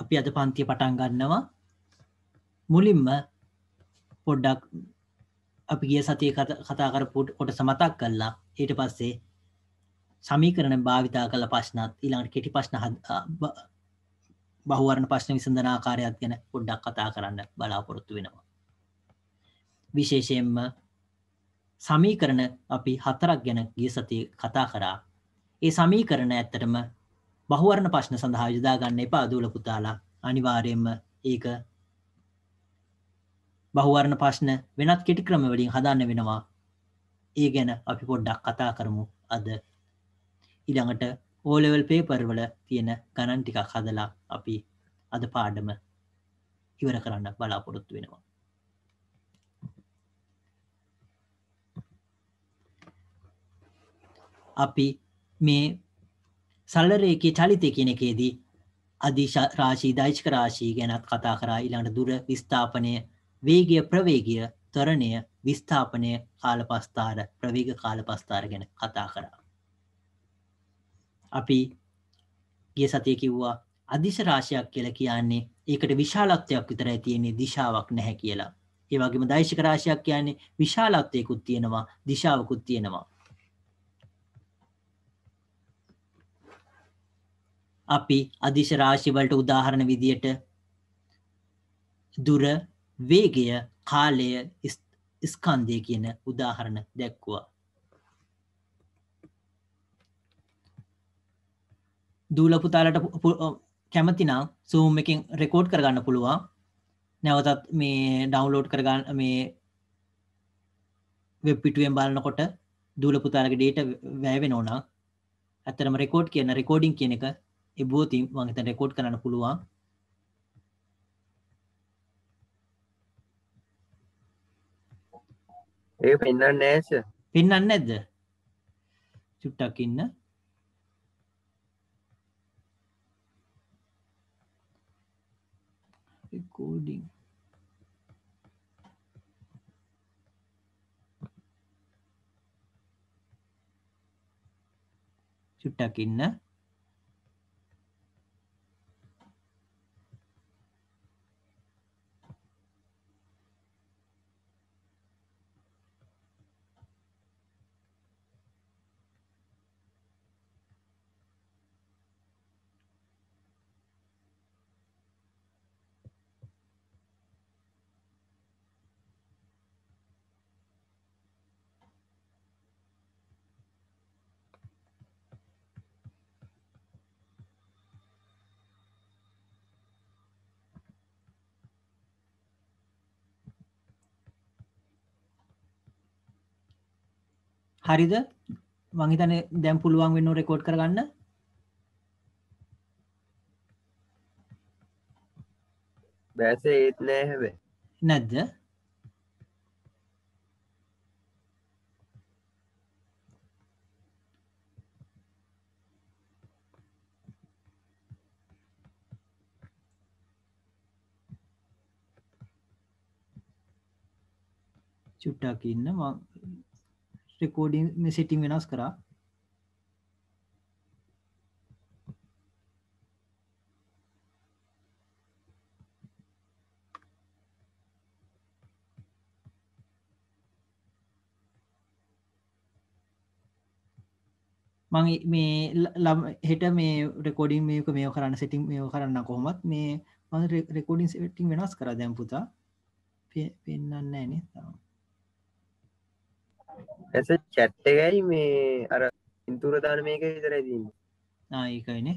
අපි අද පන්තිය පටන් ගන්නවා මුලින්ම පොඩ්ඩක් අපි ගිය සතිය කතා කරපුට කොට සමතක් කල්ලා ඊට පස්සේ සමීකරණ භාවිතා කළ ප්‍රශ්නත් ඊළඟට කෙටි ප්‍රශ්න බහුවරණ ප්‍රශ්න විසඳන ආකාරයත් ගැන පොඩ්ඩක් කතා කරන්න බලාපොරොත්තු වෙනවා විශේෂයෙන්ම සමීකරණ අපි හතරක් ගැන ගිය සතිය කතා කරා ඒ සමීකරණ ඇත්තටම බහුවරණ ප්‍රශ්න සඳහා යොදා ගන්න එපා දූල පුතාලා. අනිවාර්යයෙන්ම ඒක බහුවරණ ප්‍රශ්න වෙනත් කෙටි ක්‍රම වලින් හදන්න වෙනවා. ඒ ගැන අපි පොඩ්ඩක් කතා කරමු අද. ඊළඟට O level paper වල තියෙන ගණන් ටිකක් හදලා අපි අද පාඩම ඉවර කරන්න බලාපොරොත්තු වෙනවා. අපි මේ සල්ලරේකේ චලිතය කියන එකේදී අධිශරාශී දෛශක රාශී ගැනත් කතා කරා ඊළඟට දුර විස්ථාපනය වේගය ප්‍රවේගය තරණය විස්ථාපනය කාලපස්ථාර ප්‍රවේග කාලපස්ථාර ගැන කතා කරා. අපි ගිය සතිය කිව්වා අධිශ රාශියක් කියලා කියන්නේ ඒකට විශාලත්වයක් විතරයි තියෙන්නේ දිශාවක් නැහැ කියලා. ඒ වගේම දෛශක රාශියක් කියන්නේ විශාලත්වයකුත් තියෙනවා දිශාවකුත් තියෙනවා. අපි අදිශ රාශි වලට උදාහරණ විදියට දුර, වේගය, කාලය, ස්කන්ධය කියන උදාහරණ දැක්වුවා. දූල පුතාලට කැමතිනම් සූම් එකෙන් රෙකෝඩ් කරගන්න පුළුවන්. නැවතත් මේ ඩවුන්ලෝඩ් කරගන්න මේ වෙබ් පිටුවෙන් බලනකොට දූල පුතාලගේ ඩේටා වැය වෙනවනම් ඇත්තටම රෙකෝඩ් කියන රෙකෝඩින් කියන එක විභූති මම හිතන රෙකෝඩ් කරන්න පුළුවන් ඒක පෙන්වන්නේ නැහැ සර් පෙන්වන්නේ නැද්ද චුට්ටක් ඉන්න recording චුට්ටක් ඉන්න හරිද මං හිතන්නේ දැන් පුළුවන් වෙන්න රෙකෝඩ් කරගන්න බෑසේ ඒත් නෑ හැබැයි නැද්ද චුට්ටක් ඉන්න මං රෙකෝඩින් සිටිං වෙනස් කරා මං මේ ලම් හෙට මේ රෙකෝඩින් මේක මේ කරන්න සිටිං මේ කරන්න කොහොමත් මේ මං රෙකෝඩින් සිටිං වෙනස් කර දැම් පුතා පෙන්න්න ෑනේ තම් ඇස චැට්ට ගැයි මේ අර ඉන්තුරදාන මේක විතරැදීම ඒකයිනේ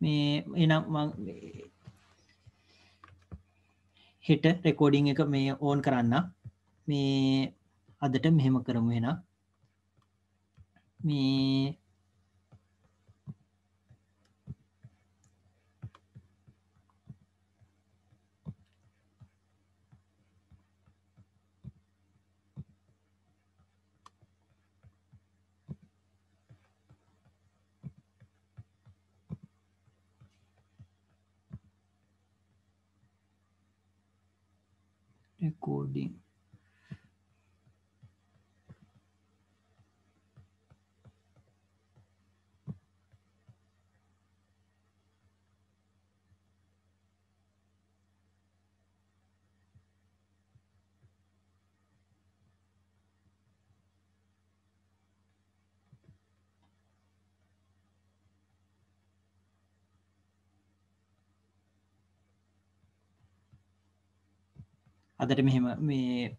මේ එනම් හෙට රෙකෝඩිං එක මේ ඕන් කරන්න මේ අදට මෙහෙම කරමු එෙන මේ coding අදට මෙහෙම මේ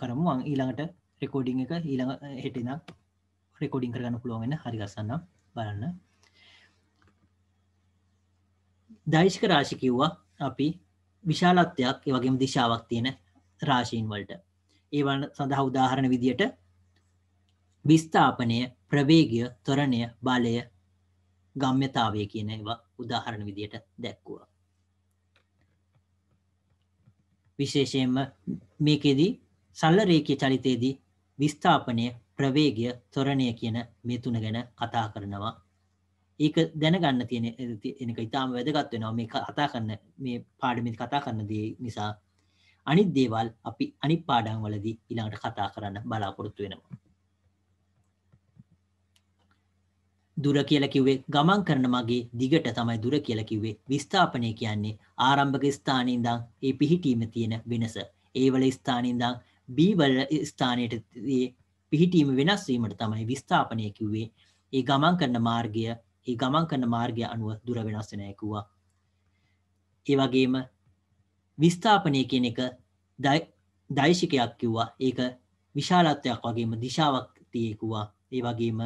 කරමුවන් ඊළඟට රෙකෝඩිං එක ඊළඟ හෙටනම් රෙකෝඩිං කරගන්න පුළුවන්ගෙන හරිගසන්න බලන්න දයිශක රාශි කිව්වා අපි විශාලත්වයක් වගේම දිශාවක් තියෙන රාශීන් වලට ඒවන් සඳහා උදාහරණ විදියට විස්ථාපනය ප්‍රවේගය තොරණය බලය ගම්්‍යතාවය කියන ඒවා උදාහරණ විදියට දැක්වවා විශේෂයෙන්ම මේකෙදී සල්ල රේඛීය චරිතයේදී විස්ථාපනය ප්‍රවේගය ත්වරණය කියන මේ තුන ගැන කතා කරනවා ඒක දැනගන්න තියෙන එක ඉතාම වැදගත් වෙනවා මේ කතා කරන මේ පාඩමේ කතා කරන දේ නිසා අනිත් දේවල් අපි අනිත් පාඩම් වලදී ඊළඟට කතා කරන්න බලාපොරොත්තු වෙනවා දුර කියලා කිව්වේ ගමන් කරන මගේ දිගට තමයි දුර කියලා කිව්වේ විස්ථාපනය කියන්නේ ආරම්භක ස්ථානයේ ඉඳන් ඒ පිහිටීම තියෙන වෙනස. ඒ වල ස්ථානයේ ඉඳන් B වල ස්ථානයට ඒ පිහිටීම වෙනස් වීමට තමයි විස්ථාපනය කිව්වේ. ඒ ගමන් කරන මාර්ගය, ඒ ගමන් කරන මාර්ගය අනුව දුර වෙනස් වෙනයි කිව්වා. ඒ වගේම විස්ථාපනය කියන එක දෛශිකයක් කිව්වා. ඒක විශාලත්වයක් වගේම දිශාවක් තියෙකුවා. ඒ වගේම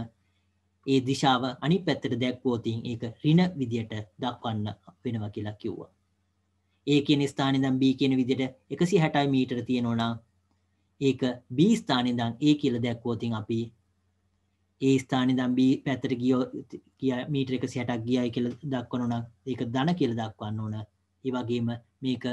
ඒ දිශාව අනි පැත්තට දැක්වෝතින් ඒක රින විදියට දක්වන්න වෙනවා කියලා කිව්වා. ඒ කියන ස්ථානදම් B කියන විදිට එකසි හැටයි මීටර තියෙනවනම් ඒක B ස්ථානදම් ඒ කියල දැක්වෝතින් අපි ඒ ස්ථානදම් B පැතර ගියෝ කිය මීටර එක සියටක් ගියයි කියල දක්වනනක් ඒක දන කියල දක්වන්න ඕන ඒවගේම මේක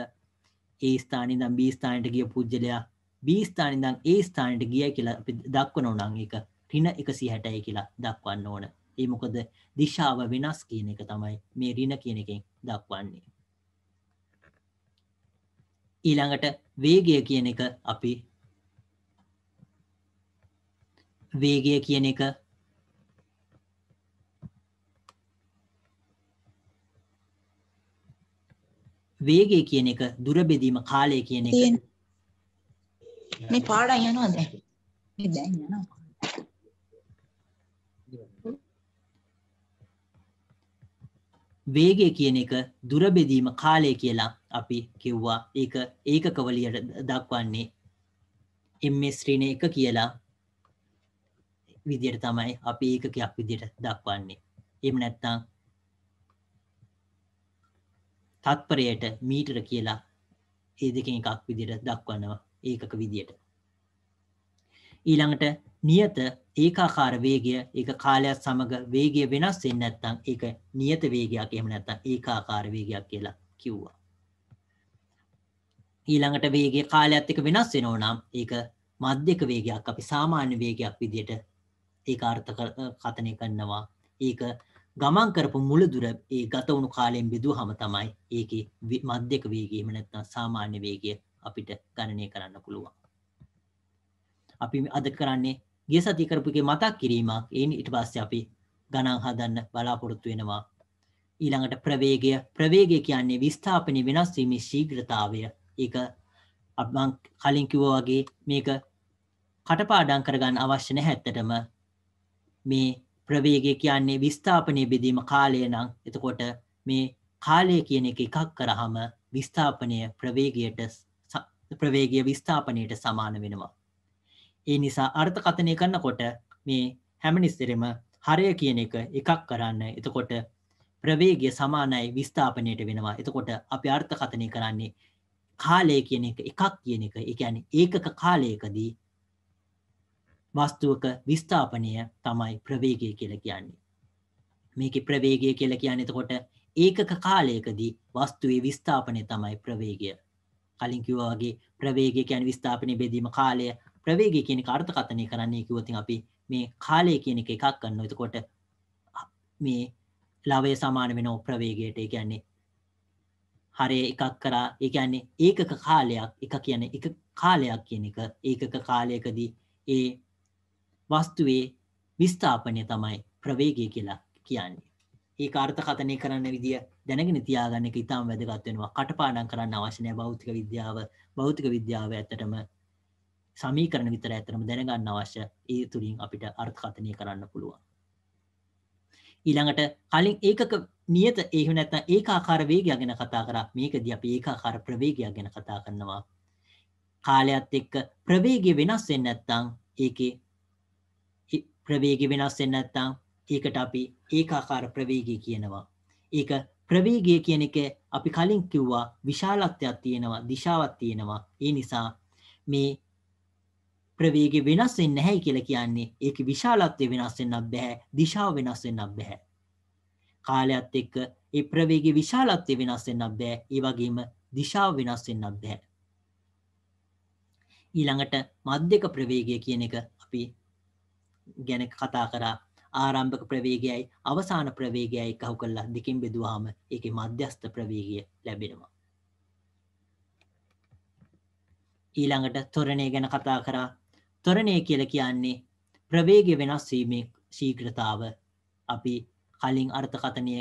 ඒ ස්ථානදම් B ස්ථානයට ගිය පුද්ගලයා B ස්ථානදම් ඒ ස්ථානයට ගිය කියලා අපි දක්වනවනං එක රින 160යි කියලා දක්වන්න ඕන. ඒ මොකද දිශාව වෙනස් කියන එක තමයි මේ රින කියන එකෙන් දක්වන්නේ. ඊළඟට වේගය කියන එක අපි වේගය කියන එක වේගය කියන එක දුර බෙදීම කාලය කියන එක මේ පාඩම් යනවා දැන් මේ දැන් යනවා වේගය කියන එක දුරබෙදීම කාලය කියලා අපි කිව්වා ඒක ඒකකවලියට දක්වන්නේ එම්ස්්‍රීන එක කියලා විදියට තමයි අපි ඒකකයක් විදියට දක්වන්නේ එම නැත්තං තත්පරයට මීටර කියලා ඒ දෙකින් එකක් විදියට දක්වන්නවා ඒකක විදියට ඊළඟට නියත ඒකාකාර වේගය ඒක කාලයත් සමග වේගය වෙනස් වෙන්නේ නැත්නම් ඒක නියත වේගයක් එහෙම නැත්නම් ඒකාකාර වේගයක් කියලා කිව්වා. ඊළඟට වේගය කාලයත් එක්ක වෙනස් වෙනෝ නම් ඒක මධ්‍යක වේගයක් අපි සාමාන්‍ය වේගයක් විදිහට ඒක අර්ථකථනය කරනවා. ඒක ගමන් කරපු මුළු දුර ඒ ගත වුණු කාලයෙන් බෙදුවහම තමයි ඒකේ මධ්‍යක වේගය එහෙම නැත්නම් සාමාන්‍ය වේගය අපිට ගණනය කරන්න පුළුවන්. අපි අද කරන්නේ ගිය සතිය කරපු එකේ මතක් කිරීමක්. ඒන් ඊට පස්සේ අපි ගණන් හදන්න බලාපොරොත්තු වෙනවා. ඊළඟට ප්‍රවේගය. ප්‍රවේගය කියන්නේ විස්ථාපනයේ වෙනස් වීමේ ශීඝ්‍රතාවය. ඒක මම කලින් කිව්වා වගේ මේක කටපාඩම් කරගන්න අවශ්‍ය නැහැ ඇත්තටම. මේ ප්‍රවේගය කියන්නේ විස්ථාපනයේ බෙදීම කාලය නම් එතකොට මේ කාලය කියන එක එකක් කරාම විස්ථාපනය ප්‍රවේගයට ප්‍රවේගය විස්ථාපනයට සමාන වෙනවා. ඒ නිසා අර්ථකථනය කරන්නකොට මේ හැම නිස්තරෙම හරය කියන එක එකක් කරන්න එතකොට ප්‍රවේගය සමානයි විස්ථාපනයට වෙනවා එතකොට අපි අර්ථකථනය කරන්නේ කාලය කියන එක එකක් කියන එක එකැන ඒකක කාලයකදී වස්තුවක විස්ථාපනය තමයි ප්‍රවේගය කියල කියන්නේ. මේක ප්‍රවේගය කියල කියන්න එතකොට ඒකක කාලයකදී වස්තුවේ විස්ථාපනය තමයි ප්‍රවේගය. කලින් කිව්වාගේ ප්‍රවේගය කියන් විස්ථාපනය බෙදීම කාලය ප්‍රවේගය කියන කාර්ථකතනය කරන්නේ කිවතින් අපි මේ කාලය කියන එක එකක් කන්න එතකොට මේ ලවය සමාන වෙන ප්‍රවේගයට කියන්නේ හරය එකක් කරා ඒන්නේ ඒකක කාලයක් එක කියන එක කාලයක් කියන එක ඒකක කාලයකදී ඒ වස්තුවේ විස්ථාපනය තමයි ප්‍රවේගය කියලා කියන්නේ ඒ කාර්ථකතනය කරන්න විදිිය දැනගෙන තියාගන්න ඉතාම් වැදගත්වෙනවා කටපාඩන් කරන්න අවශ්‍යනය භෞතික විද්‍යාව භෞතික විද්‍යාව ඇතටම සමීකරණ විතර ඇතරම දැනගන්න අවශ්‍ය ඒ තුළින් අපිට අර්ථකථනය කරන්න පුළුවන්. ඊළඟට කලින් ඒකක නියත ඒහම නැත්නම් ඒකාකාර වේගය ගැන කතා කරා මේකදී අපි ඒකාකාර ප්‍රවේගය ගැන කතා කරනවා කාලයත් එක්ක ප්‍රවේගය වෙනස් වෙන්නේ නැත්නම් ඒකේ ප්‍රවේගය වෙනස් වෙන්නේ නැත්නම් ඒකට අපි ඒකාකාර ප්‍රවේගය කියනවා ඒක ප්‍රවේගය කියන එක අපි කලින් කිව්වා විශාලත්වයක් තියෙනවා දිශාවක් තියෙනවා ඒ නිසා මේ ප්‍රවේගය වෙනස් වෙන්නේ නැහැයි කියලා කියන්නේ ඒකේ විශාලත්වය වෙනස් වෙන්නත් බෑ දිශාව වෙනස් වෙන්නත් බෑ කාලයත් එක්ක ඒ ප්‍රවේගයේ විශාලත්වය වෙනස් වෙන්නත් බෑ ඒ වගේම දිශාව වෙනස් වෙන්නත් බෑ ඊළඟට මධ්‍යක ප්‍රවේගය කියන එක අපි ගැන කතා කරා ආරම්භක ප්‍රවේගයයි අවසාන ප්‍රවේගයයි කහු කරලා දෙකෙන් බෙදුවාම ඒකේ මධ්‍යස්ථ ප්‍රවේගය ලැබෙනවා. ඊළඟට තොරණය ගැන කතා කරා තොරණය කියලා කියන්නේ ප්‍රවේගය වෙනස් වීමේ ශීඝ්‍රතාව අපි කලින් අර්ථකථනය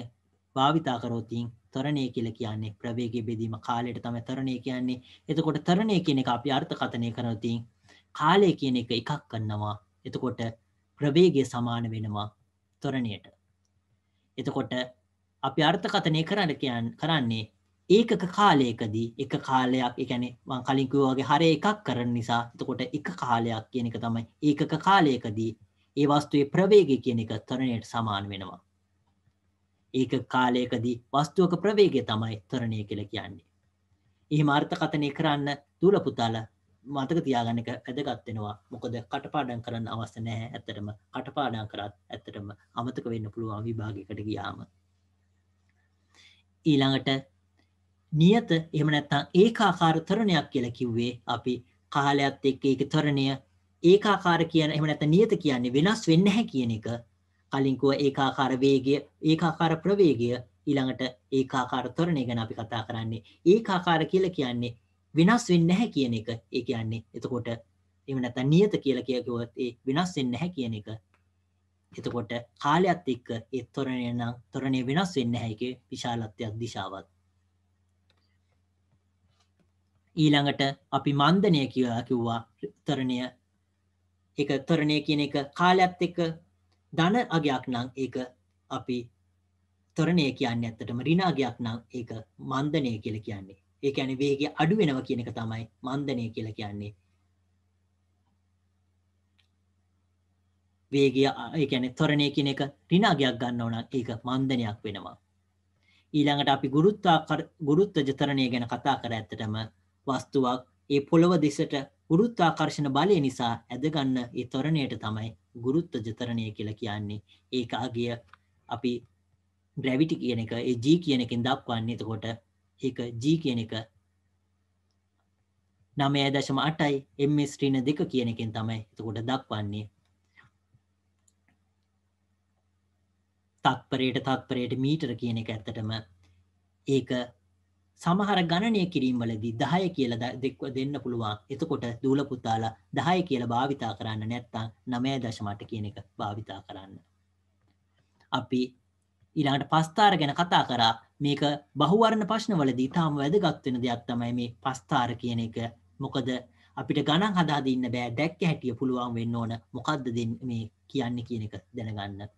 භාවිතා කරොතින් තරණය කියලා කියන්නේ ප්‍රවේගය බෙදීම කාලයට තමයි තරණය කියන්නේ. එතකොට තරණය කියන එක අපි අර්ථකථනය කරනතින් කාලය කියන එක එකක් කරනවා. එතකොට ප්‍රවේගය සමාන වෙනවා තරණයට. එතකොට අපි අර්ථකථනය කරන්න කියන්නේ කරන්නේ ඒකක කාලයකදී එක කාලයක් එකැනේ මං කලින් කිව්වාගේ හර එකක් කරන නිසා එතකොට එක කාලයක් කියන එක තමයි ඒකක කාලයකදී ඒ වස්තුවේ ප්‍රවේගය කියන එක තරණයට සමාන වෙනවා. ඒක කාලයකදී වස්තුවක ප්‍රවේගය තමයි තරණය කියලා කියන්නේ. එහෙම අර්ථකථනය කරන්න දූල පුතාලා මතක තියාගන්න එක වැදගත් වෙනවා. මොකද කටපාඩම් කරන්න අවශ්‍ය නැහැ. ඇත්තටම කටපාඩම් කරත් ඇත්තටම අමතක වෙන්න පුළුවන් විභාගයකට ගියාම. ඊළඟට නියත එහෙම නැත්නම් ඒකාකාර තරණයක් කියලා කිව්වේ අපි කාලයත් එක්ක ඒක තරණය ඒකාකාර කියන එහෙම නැත්නම් නියත කියන්නේ වෙනස් වෙන්නේ නැහැ කියන එක කලින් කෝ ඒකාකාර වේගය ඒකාකාර ප්‍රවේගය ඊළඟට ඒකාකාර තරණය ගැන අපි කතා කරන්නේ ඒකාකාර කියලා කියන්නේ වෙනස් වෙන්නේ නැහැ කියන එක ඒ කියන්නේ එතකොට එහෙම නැත්නම් නියත කියලා කියවුවොත් ඒ වෙනස් වෙන්නේ නැහැ කියන එක එතකොට කාලයත් එක්ක ඒ තරණය නම් තරණය වෙනස් වෙන්නේ නැහැ ඒකේ විශාලත්වයක් දිශාවක් ඊළඟට අපි මන්දනය කියලා කිව්වා තරණය එක තරණය කියන එක කාලයක්ත් එක ධන අගයක් නම් ඒක අපි තරණය කියන්න ඇත්තටම රිනාගයක් නම් ඒක මන්දනය කියල කියන්නේ ඒ ඇන වේග අඩු වෙනව කියන එක තමයි මන්දනය කියල කියන්නේ වේගය ඒකැන තොරණය කියන එක රිනාගයක් ගන්න ඕන ඒක මන්දනයක් වෙනවා ඊළඟට අපි ගුරුත්තා ගුරුත්ත ජතරණය ගැන කතා කර ඇත්තටම වස්තුවක් ඒ පොළොව දෙසට ගුරුත්වාකර්ෂණ බලය නිසා ඇදගන්න ඒ තරණයට තමයි ගුරුත්ව ජතරණය කියලා කියන්නේ. ඒක අගය අපි ග්‍රැවිටි කියන එක ඒ G කියන එකෙන් දක්වන්නේ. එතකොට ඒක G කියන එක 9.8යි ms ඍණ 2 කියන එකෙන් තමයි එතකොට දක්වන්නේ. තත්පරයට තත්පරයට මීටර කියන එක ඇත්තටම ඒක සමහර ගණනය කිරීමවලදී 10 කියලා දෙක්ව දෙන්න පුළුවන්. එතකොට දූල පුතාලා 10 කියලා භාවිතා කරන්න නැත්නම් 9.8 කියන එක භාවිතා කරන්න. අපි ඊළඟට පස්තර ගැන කතා කරා. මේක බහුවර්ණ ප්‍රශ්නවලදී තාම වැදගත් වෙන දෙයක් තමයි මේ පස්තර කියන එක. මොකද අපිට ගණන් හදා දෙන්න බෑ. දැක්ක හැටිය පුළුවන් වෙන්න ඕන. මොකද්ද මේ කියන්නේ කියන එක දැනගන්න.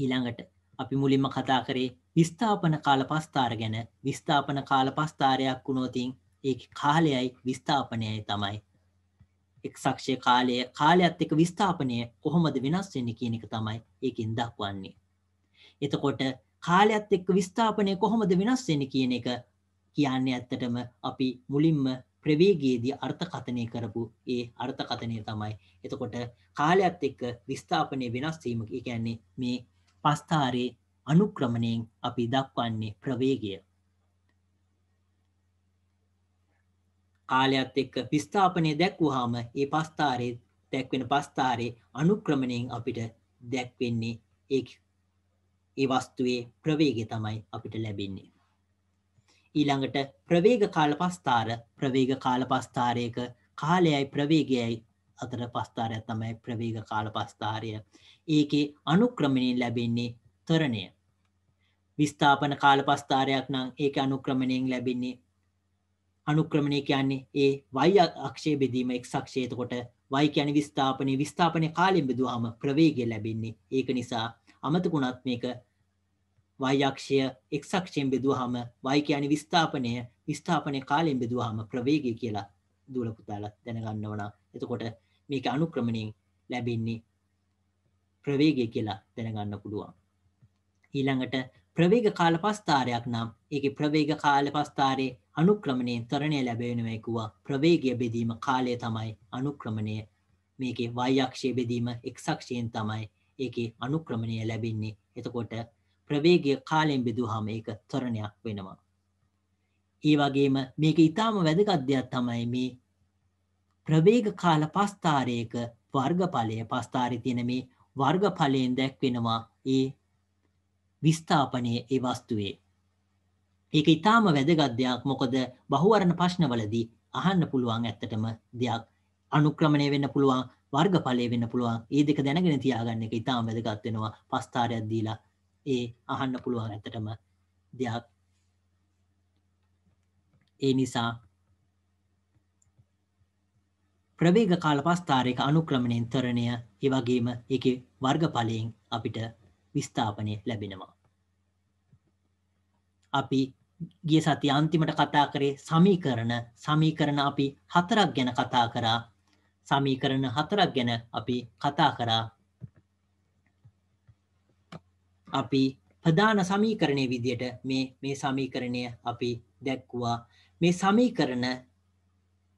ඊළඟට අපි මුලින්ම කතා කරේ විස්ථාපන කාල පස්ථාර ගැන විස්ථාපන කාල පස්ථාරයක් වුණෝතින් ඒ කාලයයි විස්ථාපනයයි තමයි. එක් සක්ෂය කාලය කාලයක්ත් එක විස්ථාපනය කොහොමද වෙනස්වෙන්න කියන එක තමයි ඒකින් දක්වන්නේ. එතකොට කාලයක්ත් එක්ක විස්ථාපනය කොහොමද වෙනස්වෙන්න කියන එක කියන්නේ ඇත්තටම අපි මුලින්ම ප්‍රවේගයේදී අර්ථකථනය කරපු ඒ අර්ථකථනය තමයි. එතකොට කාලයක්ත් එක්ක විස්ථාපනය වෙනස්වීම කියන්නේ මේ පස්ථාරයේ අනුක්‍රමණයෙන් අපි දක්වන්නේ ප්‍රවේගය. කාලයක්ත් එක්ක විස්ථාපනය දැක්වුහාම ඒ පස්ථාරයේ දැක්වෙන පස්ථාරයේ අනුක්‍රමණයෙන් අපිට දැක්වෙන්නේ ඒ ඒ වස්තුවේ ප්‍රවේගය තමයි අපිට ලැබෙන්නේ. ඊළඟට ප්‍රවේග කාල පස්ථාර ප්‍රවේග කාල පස්ථාරයක කාලයයි ප්‍රවේගයයි අතර පස්ථාරයක් තමයි ප්‍රවේග කාල පස්ථාරය. ඒකේ අනුක්‍රමණයෙන් ලැබෙන්නේ තරණය විස්ථාපන කාලපස්ථාරයක් නම් ඒක අනුක්‍රමණයෙන් ලැබෙන්නේ අනුක්‍රමණය කියන්නේ ඒ වයි අක්ෂය බෙදීම එක් සක්ෂයතකොට වයි කියන විස්ථාපනය විස්ථාපනය කාලෙන් බෙදුවාම ප්‍රවේගය ලැබෙන්නේ ඒක නිසා අමතකුණත් මේක වයක්ෂය එක් සක්ෂයෙන් බෙදුවාම වයි කියන විස්ථාපනය විස්ථාපනය කාලෙන් බෙදුවාම ප්‍රවේගය කියලා දුවලපුතාලත් දැනගන්නවන එතකොට මේක අනුක්‍රමණයෙන් ලැබෙන්නේ ප්‍රවේගය කියලා දැනගන්න පුළුවන් ඊළඟට ප්‍රවේග කාල පස්ථාරයක් නම් ඒකේ ප්‍රවේග කාල පස්ථාරයේ අනුක්‍රමණයෙන් තරණය ලැබෙනවා කියුවා ප්‍රවේගය බෙදීම කාලය තමයි අනුක්‍රමණය මේකේ y අක්ෂයේ බෙදීම x අක්ෂයෙන් තමයි ඒකේ අනුක්‍රමණය ලැබෙන්නේ එතකොට ප්‍රවේගය කාලයෙන් බෙදුවාම ඒක තරණයක් වෙනවා ඒ වගේම මේක ඊටාම වැදගත් දෙයක් තමයි මේ ප්‍රවේග කාල පස්ථාරයක වර්ගඵලය පස්ථාරේ තියෙන මේ වර්ගඵලයෙන් දැක්වෙනවා ඒ විස්ථාපනයේ ඒ වස්තුවේ. ඒක ඉතාම වැදගත් දෙයක් මොකද බහුවරණ ප්‍රශ්නවලදී අහන්න පුළුවන් ඇත්තටම දෙයක් අනුක්‍රමණය වෙන්න පුළුවන් වර්ගඵලය වෙන්න පුළුවන් ඒ දෙක දැනගෙන තියාගන්න එක ඉතාම වැදගත් වෙනවා පස්තාරයක් දීලා ඒ අහන්න පුළුවන් ඇත්තටම දෙයක් ඒ නිසා ප්‍රවේග කාල පස්තාරයක අනුක්‍රමණයෙන් තරණය ඒ වගේම ඒකේ වර්ගඵලයෙන් අපිට විස්ථාපනය ලැබෙනවා. අපි ගිය සති අන්තිමට කතා කරේ සමීකරණ සමීකරණ අපි හතරක් ගැන කතා කරා සමීකරණ හතරක් ගැන අපි කතා කරා අපි ප්‍රධාන සමීකරණය විදියට මේ මේ සමීකරණය අපි දැක්වා මේ සමීකරණ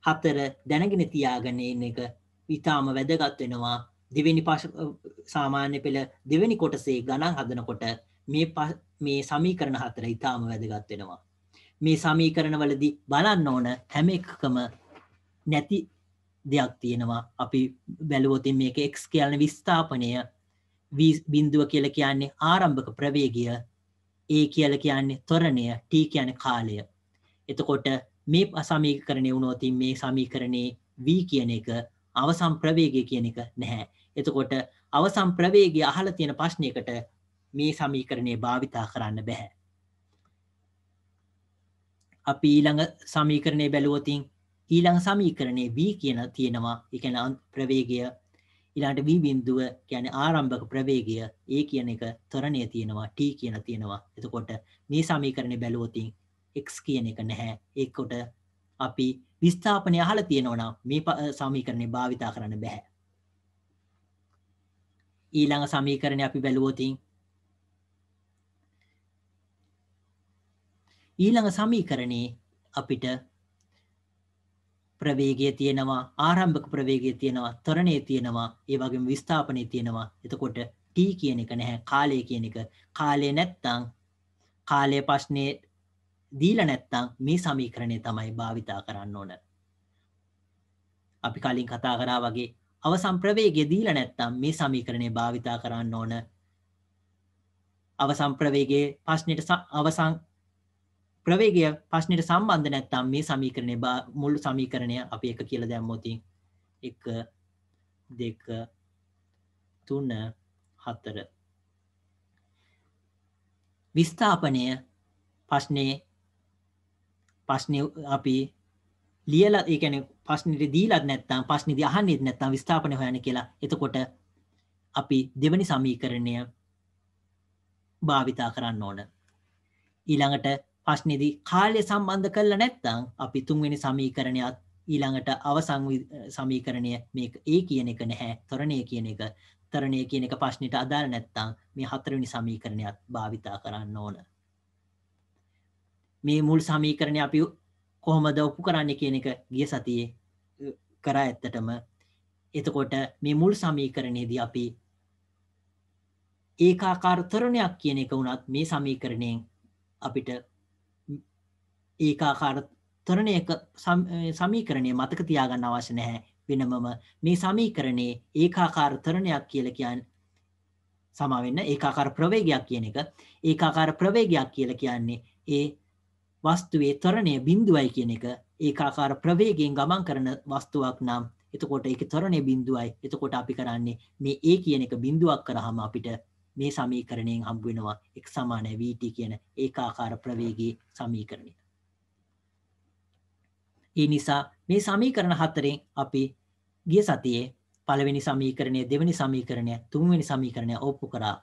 හතර දැනගෙන තියාගෙන ඉන්න එක ඉතාම වැදගත් වෙනවා දෙවෙනි පාශ සාමාන්‍ය පෙළ දෙවෙනි කොටසේ ගණන් හදනකොට මේ මේ සමීකරණ හතර ඉතාම වැදගත් වෙනවා. මේ සමීකරණ වලදී බලන්න ඕන හැම එකකම නැති දෙයක් තියෙනවා අපි බැලුවොතින් මේක එක්ස් කියලන විස්ථාපනය බින්දුව කියල කියන්නේ ආරම්භක ප්‍රවේගය ඒ කියල කියන්නේ තොරණය ටී කියන කාලය. එතකොට මේ අසමීකරණය වුණෝතින් මේ සමීකරණයේ වී කියන එක අවසම් ප්‍රවේගය කියන එක නැහැ එතකොට අවසම් ප්‍රවේගය අහලා තියෙන ප්‍රශ්නයකට මේ සමීකරණය භාවිතා කරන්න බෑ. අපි ඊළඟ සමීකරණය බැලුවොතින් ඊළඟ සමීකරණය V කියන තියෙනවා. ඒ කියන්නේ ප්‍රවේගය ඊළඟට V බිඳුව කියන්නේ ආරම්භක ප්‍රවේගය A කියන එක ත්වරණය තියෙනවා T කියන තියෙනවා. එතකොට මේ සමීකරණය බැලුවොතින් x කියන එක නැහැ. ඒකට අපි විස්ථාපනය අහලා තියෙනවා නම් මේ සමීකරණය භාවිතා කරන්න බෑ. ඊළඟ සමීකරණය අපි බැලුවොතින් ඊළඟ සමීකරණේ අපිට ප්‍රවේගය තියෙනවා ආරම්භක ප්‍රවේගය තියෙනවා තරණය තියෙනවා ඒ වගේම විස්ථාපනය තියෙනවා එතකොට t කියන එක නැහැ කාලය කියන එක කාලය නැත්තම් කාලය ප්‍රශ්නේ දීලා නැත්තම් මේ සමීකරණය තමයි භාවිතා කරන්න ඕන අපි කලින් කතා කරා වගේ අවසම්ප්‍රවේගය දීලා නැත්නම් මේ සමීකරණය භාවිතා කරන්න ඕන අවසම්ප්‍රවේගයේ ප්‍රශ්නෙට අවසන් ප්‍රවේගය ප්‍රශ්නෙට සම්බන්ධ නැත්නම් මේ සමීකරණය මුල් සමීකරණය අපි එක කියලා දැම්මොත් 1 2 3 4 විස්ථාපනය ප්‍රශ්නේ ප්‍රශ්නේ අපි ලියලා ඒ කියන්නේ ප්‍රශ්නෙට දීලත් නැත්නම් ප්‍රශ්නෙදී අහන්නෙත් නැත්නම් විස්ථාපන හොයන්න කියලා. එතකොට අපි දෙවැනි සමීකරණය භාවිතා කරන්න ඕන. ඊළඟට ප්‍රශ්නෙදී කාලය සම්බන්ධ කරලා නැත්නම් අපි තුන්වෙනි සමීකරණයත් ඊළඟට අවසන් සමීකරණය මේක ඒ කියන එක නැහැ. තරණය කියන එක තරණය කියන එක ප්‍රශ්නෙට අදාළ නැත්නම් මේ හතරවෙනි සමීකරණයත් භාවිතා කරන්න ඕන. මේ මුල් සමීකරණය අපි කොහොමද ඔප්පු කරන්න කියන එක ගිය සතියේ කරා ඇත්තටම එතකොට මේ මුල් සමීකරණයේදී අපි ඒකාකාරතරණයක් කියන එක වුණත් මේ සමීකරණයෙන් අපිට ඒකාකාරතරණයක සමීකරණය මතක තියාගන්න අවශ්‍ය නැහැ වෙනමම මේ සමීකරණයේ ඒකාකාරතරණයක් කියලා කියන්නේ සමා වෙන්න ඒකාකාර ප්‍රවේගයක් කියන එක ඒකාකාර ප්‍රවේගයක් කියලා කියන්නේ ඒ වස්තුවේ ත්වරණය බිඳුවයි කියන එක ඒකාකාර ප්‍රවේගයෙන් ගමන් කරන වස්තුවක් නම් එතකොට ඒකේ ත්වරණය බිඳුවයි. එතකොට අපි කරන්නේ මේ A කියන එක බිඳුවක් කරාම අපිට මේ සමීකරණයෙන් හම්බ වෙනවා x vt කියන ඒකාකාර ප්‍රවේගී සමීකරණය. ඒ නිසා මේ සමීකරණ හතරෙන් අපි ගිය සතියේ පළවෙනි සමීකරණය දෙවෙනි සමීකරණය තුන්වෙනි සමීකරණය ඔප්පු කරා.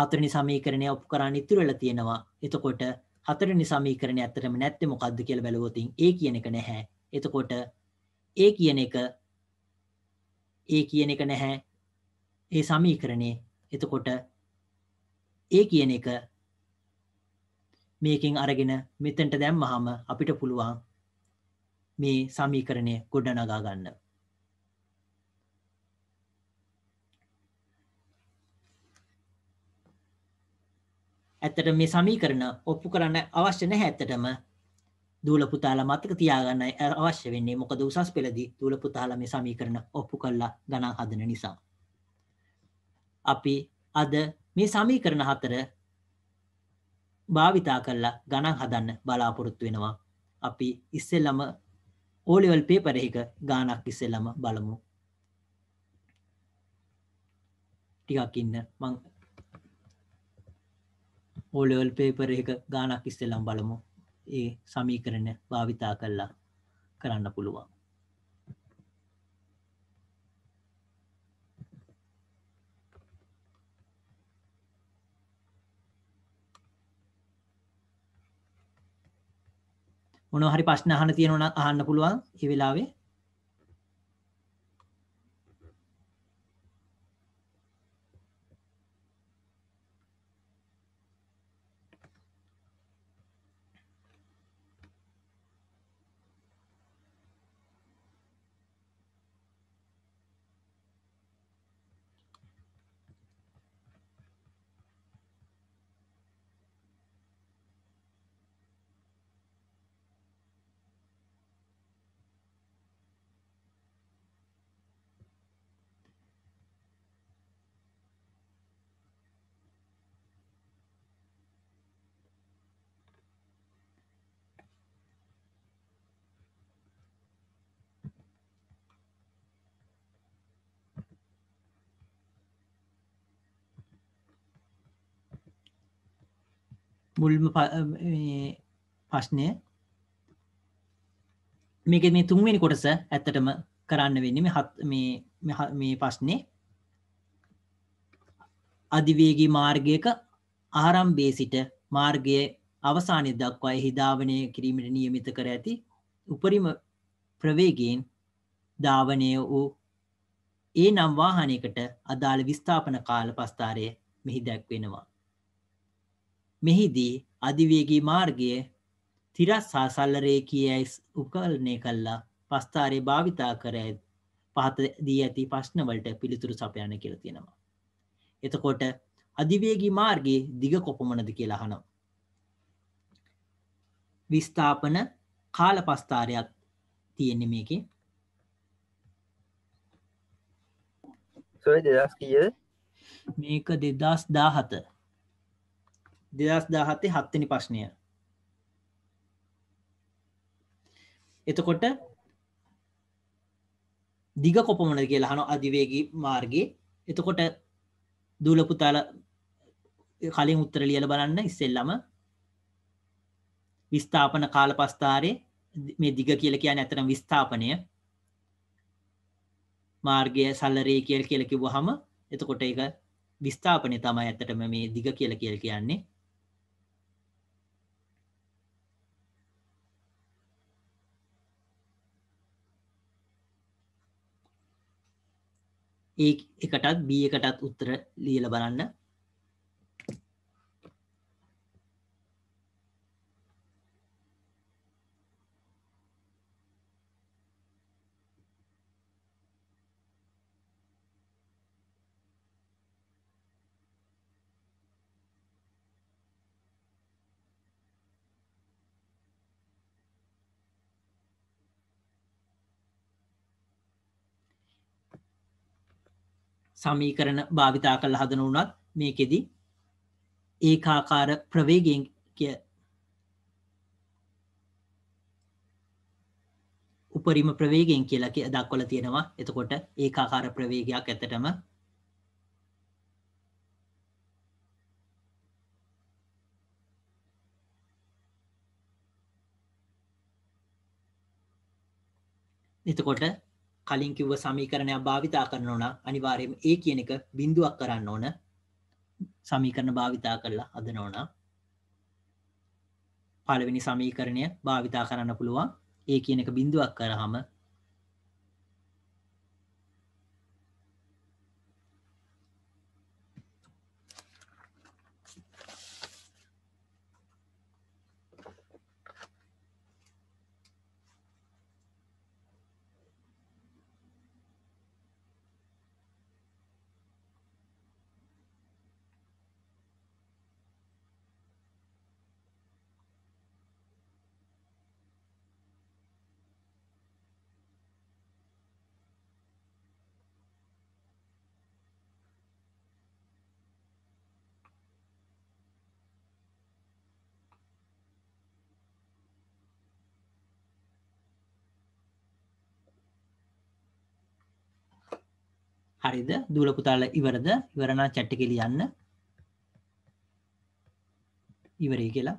හතරවෙනි සමීකරණය ඔප්පු කරන්න ඉතුරු වෙලා තියෙනවා. එතකොට හතරනි සමීකරණය ඇතරම නැත්තේ මොකක්ද කියලා බැලුවොතින් ඒ කියන එක නැහැ. එතකොට ඒ කියන එක ඒ කියන එක නැහැ. ඒ සමීකරණේ එතකොට ඒ කියන එක මේකින් අරගෙන මෙතෙන්ට දැම්මහම අපිට පුළුවන් මේ සමීකරණය ගොඩනගා ගන්න. ඇත්තට මේ සමීකරණ ඔප්පු කරන්න අවශ්‍ය නැහැ ඇත්තටම දූල පුතාලා මතක තියාගන්න අවශ්‍ය වෙන්නේ මොකද උසස් පෙළදී දූල පුතාලා මේ සමීකරණ ඔප්පු කරලා ගණන් හදන නිසා. අපි අද මේ සමීකරණ හතර භාවිතා කරලා ගණන් හදන්න බලාපොරොත්තු වෙනවා. අපි ඉස්සෙල්ලම ඕලෙවල් පේපර එක ගානක් ඉස්සෙල්ලම බලමු. ටිකක් ඉන්න මං ඕලෙවල් පේපර එක ගානක් ඉස්සෙල්ලම් බලමු ඒ සමීකරණ භාවිතා කරලා කරන්න පුළුවන් මොන හරි ප්‍රශ්න අහන්න තියෙනවා නම් අහන්න පුළුවන් මේ වෙලාවේ මුල්ම ප්‍රශ්නය මේක මේ තුන්වෙනි කොටස ඇත්තටම කරන්න වෙන්නම හත් මේ පස්්නේ අධිවේගී මාර්ගයක ආරම්භේ සිට මාර්ගය අවසානය දක්වා හිධාවනය කිරීමට නියමිත කර ඇති උපරිම ප්‍රවේගයෙන් ධාවනය වූ ඒ නම් වාහනයකට අදාළ විස්ථාපන කාල පස්ථාරය මෙහි දැක්වෙනවා. මෙහිදී අධිවේගී මාර්ගය තිරස් හා සල්ලරේ කියයි උකල්නය කල්ලා පස්ථාරය භාවිතා කර පහත දී ඇති ප්‍රශ්නවලට පිළිතුරු සපයන කියල තියෙනවා. එතකොට අධිවේගී මාර්ගයේ දිග කොපමනද කියලා හනම්. විස්ථාපන කාල පස්ථාරයක් තියෙන්නෙ මේක දෙදස් කියද මේක දෙදස් දාහත දෙදස් දාහත්තේ හත්තිනි ප්‍රශ්නය එතකොට දිග කොපමන කියලා හනු අධිවේගී මාර්ගයේ එතකොට දූලපුතාල කලින් උත්තර ලියල බලන්න ඉස්සෙල්ලම විස්ථාපන කාල පස්ථාරය මේ දිග කියල කියන ඇතරම් විස්ථාපනය මාර්ගය සල්ලරේ කියල් කියලකි වහම එතකොට එක විස්ථාපනය තමයි ඇතටම මේ දිග කියල කියල් කියන්නේ ඒ එකටත් B එකටත් උත්තර ලියලා බලන්න සමීකරණ භාවිතා කළ හදන වුනත් මේකෙදී ඒකාකාර ප්‍රවේගෙන් කිය උපරිම ප්‍රවේගෙන් කියලා කිය දක්වල තියෙනවා එතකොට ඒකාකාර ප්‍රවේගයක් ඇතටම එතකොට කලින් කිව්ව සමීකරණයක් භාවිතා කරන ඕන අනිවාර්යයෙන් ඒ කියන එක බිඳුවක් කරන්න ඕන සමීකරණ භාවිතා කරලා හදන ඕන පළවෙනි සමීකරණය භාවිතා කරන්න පුළුවන් ඒ කියන එක බිඳුවක් කරාම හරිද දූල පුතාල ඉවරද ඉවරනා චැට් එකේ ලියන්න ඉවරයි කියලා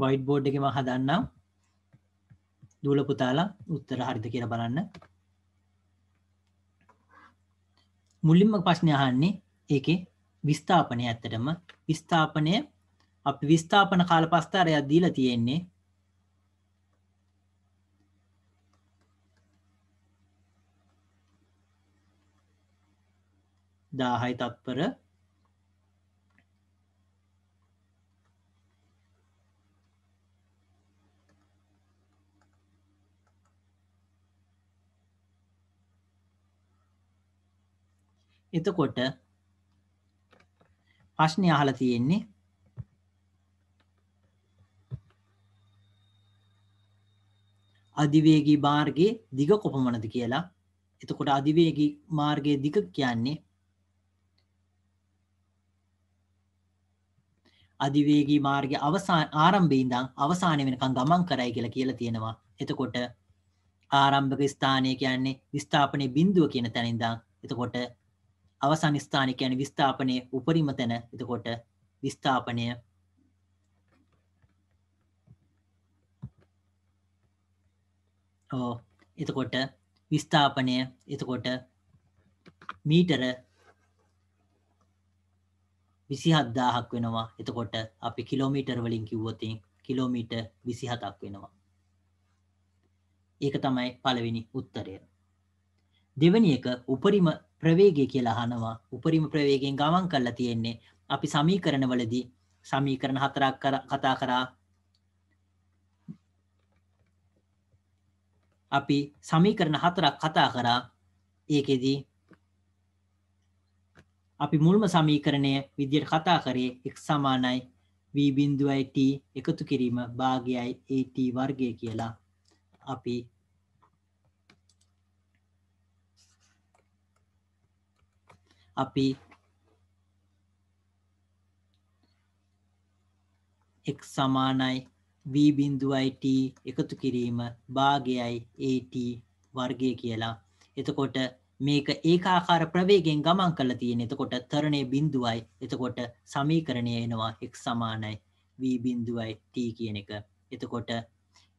වයිඩ් බෝඩ් එකම හදන්නම් දූල පුතාලා උත්තර හරිද කියර බලන්න මුලින්ම ප්‍රශ්නය අහන්නේ ඒක විස්ථාපනය ඇත්තටම විස්ථාපනය අපි විස්ථාපන කාල පස්ථාරයක් දීල තියෙන්නේ දාහයි තත්පර එතකොට ප්‍රශ්නේ අහලා තියෙන්නේ අධිවේගී මාර්ගයේ දිග කොපමණද කියලා. එතකොට අධිවේගී මාර්ගයේ දිග කියන්නේ අධිවේගී මාර්ගයේ අවසාන ආරම්භයේ ඉඳන් අවසානය වෙනකන් ගමන් කරයි කියලා කියලා තියෙනවා. එතකොට ආරම්භක ස්ථානය කියන්නේ විස්ථාපනයේ බිඳුව කියන තැන ඉඳන් එතකොට අවසන් ස්ථානය කියන්නේ විස්ථාපනයේ උපරිම තැන. එතකොට විස්ථාපනය ඕ එතකොට විස්ථාපනය එතකොට මීටර විසිහත්දාහක් වෙනවා එතකොට අපි කිලෝමීටර් වලින් කිව්වොතින් කිලෝමීට විසිහතක් වෙනවා ඒක තමයි පළවෙනි උත්තරය දෙවැනි එක උපරිම ප්‍රවේගය කියලා අහනවා උපරිම ප්‍රවේගයෙන් ගමන් කරලා තියෙන්නේ අපි සමීකරණවලදී සමීකරණ හතරක් කතා කරා අපි සමීකරණ හතරක් කතා කරා ඒකෙදී අපි මුල්ම සමීකරණය විදියට කතා කරේ x සමානයි v බිඳුවයි t එකතු කිරීම භාගයයි at වර්ගය කියලා අපි අපි x සමානයි v බිඳුවයි t එකතු කිරීම භාගයයි at වර්ගය කියලා. එතකොට මේක ඒකාකාර ප්‍රවේගයෙන් ගමන් කරලා තියෙන. එතකොට තරණය බිඳුවයි. එතකොට සමීකරණය එනවා x සමානයි v බිඳුවයි t කියන එක. එතකොට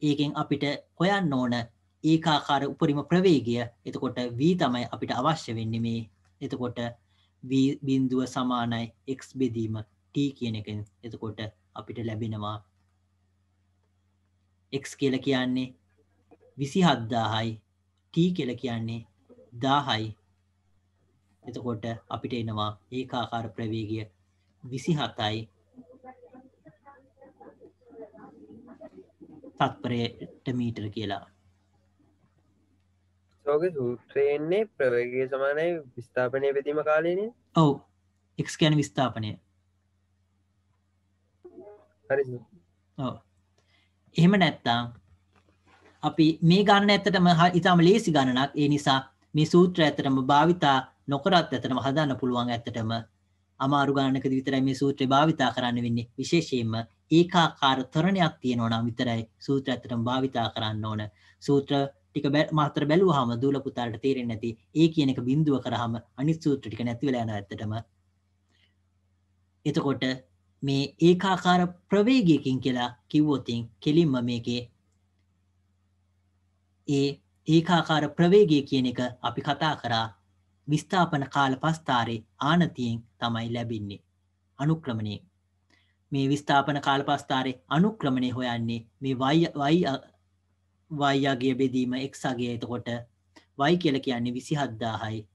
ඒකෙන් අපිට හොයන්න ඕන ඒකාකාර උපරිම ප්‍රවේගය. එතකොට v තමයි අපිට අවශ්‍ය වෙන්නේ මේ. එතකොට බින්දුව සමානයි x බෙදීම t කියන එකෙන් එතකොට අපිට ලැබෙනවා x කියල කියන්නේ විසි හද්දාහයි t කියල කියන්නේ දාහයි එතකොට අපිට එනවා ඒ ආකාර ප්‍රවේගිය විසි හතයි තත්පරයට මීටර කියලා ක්ෂෝගේ සූත්‍රයෙන්නේ ප්‍රවගේ සමානයි විස්ථාපනය පැතිීම කාලයනය ඔවු එක්ස් ගැන විස්ථාපනය ඕ එහෙම නැත්තා අපි මේ ගන්න ඇතටම හා ඉතාම ලේසි ගණනක් ඒ නිසා මේ සූත්‍ර ඇතටම භාවිතා නොකරත් ඇතටම හදන්න පුළුවන් ඇතටම අමාරු ගණනක විතරයි මේ සූත්‍රය භාවිතා කරන්න වෙන්නේ විශේෂයෙන්ම ඒකාකාර තරණයක් තියෙනවනම් විතරයි සූත්‍ර ඇතටම භාවිතා කරන්න ඕන සූත්‍ර ටික මාතර බැලුවාම දූල පුතාට තේරෙන්නේ නැති ඒ කියන එක බිඳුව කරාම අනිත් සූත්‍ර ටික නැති වෙලා යනවා ඇත්තටම. එතකොට මේ ඒකාකාර ප්‍රවේගයකින් කියලා කිව්වොත් කෙලින්ම මේකේ ඒ ඒකාකාර ප්‍රවේගය කියන එක අපි කතා කරා විස්ථාපන කාල පස්තරේ ආනතියෙන් තමයි ලැබෙන්නේ අනුක්‍රමණයෙන්. මේ විස්ථාපන කාල පස්තරේ අනුක්‍රමණය හොයන්නේ මේ වයි y අගය බෙදීම x අගය එතකොට y කියලා කියන්නේ 27000යි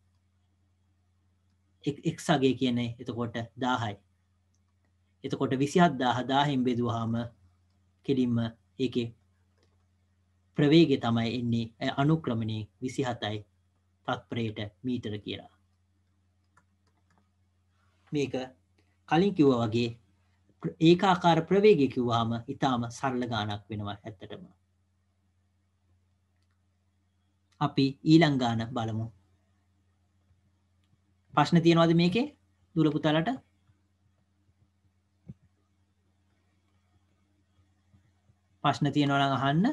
x අගය කියන්නේ එතකොට 1000යි එතකොට 27000 1000න් බෙදුවාම කෙලින්ම ඒකේ ප්‍රවේගය තමයි එන්නේ අනුක්‍රමණය 27යි තත්පරයට මීටර කියලා මේක කලින් කිව්වා වගේ ඒකාකාර ප්‍රවේගය කිව්වාම ඊටාම සරල ගණනක් වෙනවා ඇත්තටම අපි ඊළං ගාන බලමු. ප්‍රශ්න තියෙනවද මේකේ දුර පුතාලට? ප්‍රශ්න තියෙනවා නම් අහන්න.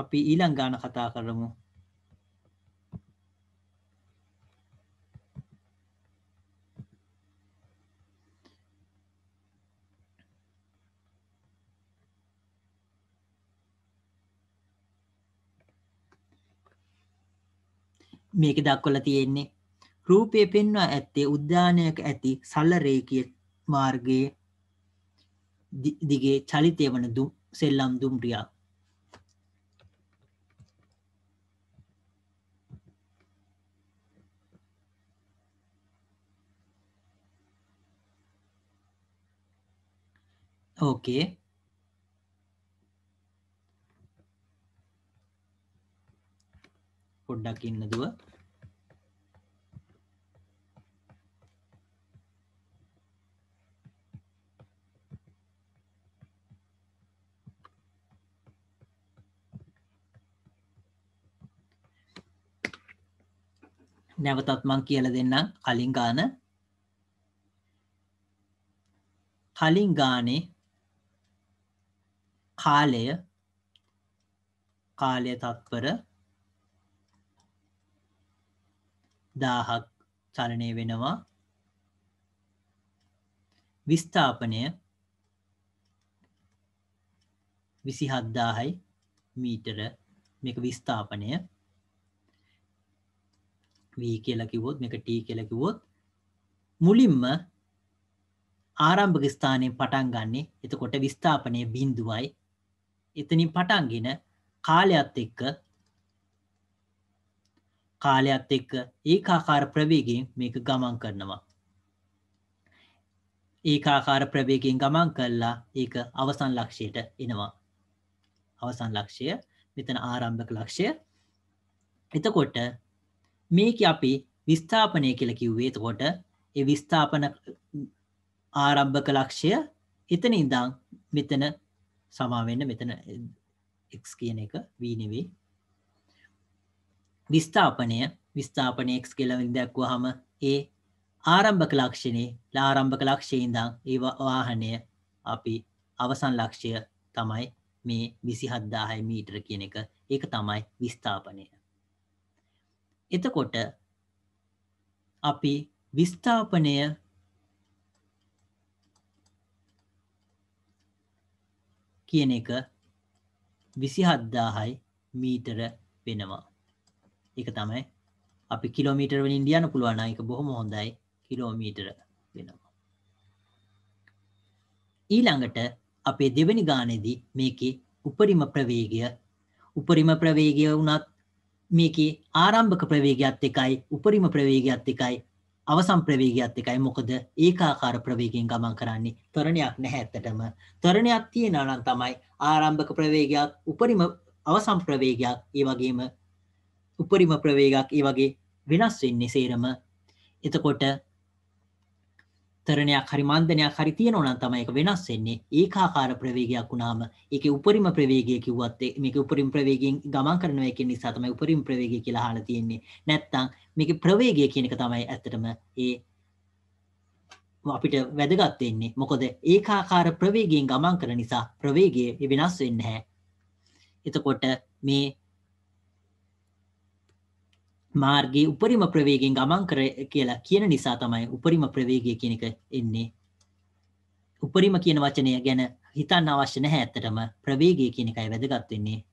අපි ඊළං ගාන කතා කරමු. මේක දක්වල තියෙන්නේ රූපය පෙන්වා ඇත්තේ උද්‍යානයක ඇති සල්ල රේකිය මාර්ගයේ දිගේ චලිතය වන දුම් සෙල්ලම් දුම්ටියා ඕකේ පොඩ්ඩක් ඉන්න දුව නැවතත් මං කියල දෙන්නම් කලින් ගාන කලින් ගානේ කාලය කාලය තත්පර දාහක් චලනය වෙනවා විස්ථාපනය විසි හද්දාහයි මීටර මේක විස්ථාපනය වී කියලකිවොත් මේක ටී කියලකිවොත් මුලින්ම ආරම්භක ස්ථානය පටන් ගන්නේ එතකොට විස්ථාපනය බින්දුවයි එතනින් පටන්ගෙන කාලයක්ත් එක්ක කාලයක්ත් එක්ක ඒකාකාර ප්‍රවේගෙන් මේක ගමන් කරනවා. ඒකාකාර ප්‍රවේගෙන් ගමන් කරලා ඒක අවසන් ලක්ෂයට එනවා. අවසන් ලක්ෂය මෙතන ආරම්භක ලක්ෂය එතකොට මේක අපි විස්ථාපනය කියල කිව්වේ එතකොට ඒ විස්ථාපන ආරම්භක ලක්ෂය එතන ඉඳං මෙතන සමාවෙන්න මෙතන එක් කියන එක වීනෙවේ විස්ථාපනය විස්ථාපනයක් කෙලවින් දැක්වහම ඒ ආරම්භක ලක්ෂණේ ලාරම්භක ලක්ෂයඉදං ඒ වාහනය අපි අවසන් ලක්ෂය තමයි මේ විසිහද්දාහයි මීටර කියන එක ඒක තමයි විස්ථාපනය. එතකොට අපි විස්ථාපනය කියන එක විසිහද්දාහයි මීටර වෙනවා. එක තමයි අපි කිලෝමීටර් වෙන ඉන්දියන්න පුළුවන් එක බොහොම හොඳයි කිලෝමීටර වෙනවා ඊළඟට අපේ දෙවැනි ගානේදී මේකේ උපරිම ප්‍රවේගය උපරිම ප්‍රවේගය වුණත් මේකේ ආරම්භක ප්‍රවේගයත් එකයි උපරිම ප්‍රවේගයත් එකයි අවසම් ප්‍රවේගයත් එකයි මොකද ඒකාකාර ප්‍රවේගෙන් ගමන් කරන්නේ තරණයක් නැහැ ඇත්තටම තරණයක් තියෙනවා නම් තමයි ආරම්භක ප්‍රවේගයක් උපරිම අවසම් ප්‍රවේගයක් ඒ වගේම උපරිම ප්‍රවේගක් ඒ වගේ වෙනස් වෙන්නේ සේරම එතකොට තරණයක් හරි මන්දනයක් හරි තියෙනවා නම් තමයි ඒක වෙනස් වෙන්නේ ඒකාකාර ප්‍රවේගයක් වුණාම ඒකේ උපරිම ප්‍රවේගය කිව්වත් මේකේ උපරිම ප්‍රවේගයෙන් ගමන් කරනවා කියන නිසා තමයි උපරිම ප්‍රවේගය කියලා අහලා තියෙන්නේ නැත්තම් මේකේ ප්‍රවේගය කියන එක තමයි ඇත්තටම ඒ අපිට වැදගත් වෙන්නේ මොකද ඒකාකාර ප්‍රවේගයෙන් ගමන් කරන නිසා ප්‍රවේගය වෙනස් වෙන්නේ නැහැ. එතකොට මේ මාර්ගයේ උපරිම ප්‍රවේගයෙන් ගමන් කර කියලා කියන නිසා තමයි උපරිම ප්‍රවේගය කියන එක එන්නේ. උපරිම කියන වචනය ගැන හිතන්න අවශ්‍ය නැහැ ඇත්තටම ප්‍රවේගය කියන එකයි වැදගත් වෙන්නේ.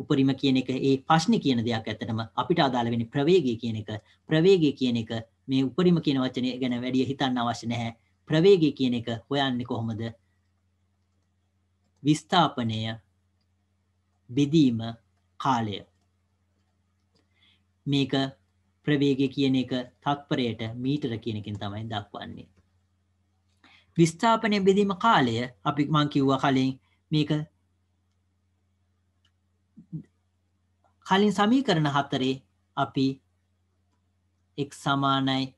උපරිම කියන එක ඒ ප්‍රශ්නේ කියන දෙයක් ඇත්තටම අපිට අදාළ වෙන්නේ ප්‍රවේගය කියන එක. ප්‍රවේගය කියන එක මේ උපරිම කියන වචනය ගැන වැඩි හිතන්න අවශ්‍ය නැහැ. ප්‍රවේගය කියන එක හොයන්නේ කොහොමද? විස්ථාපනය බෙදීම කාලය මේක ප්‍රවේගය කියන එක තත්පරයට මීටර කියනකින් තමයි දක්වන්නේ. විස්ථාපනය බෙදීම කාලය අපි මං කිව්වා කලින් මේක කලින් සමීකරණ හතරේ අපි එක් සමානයි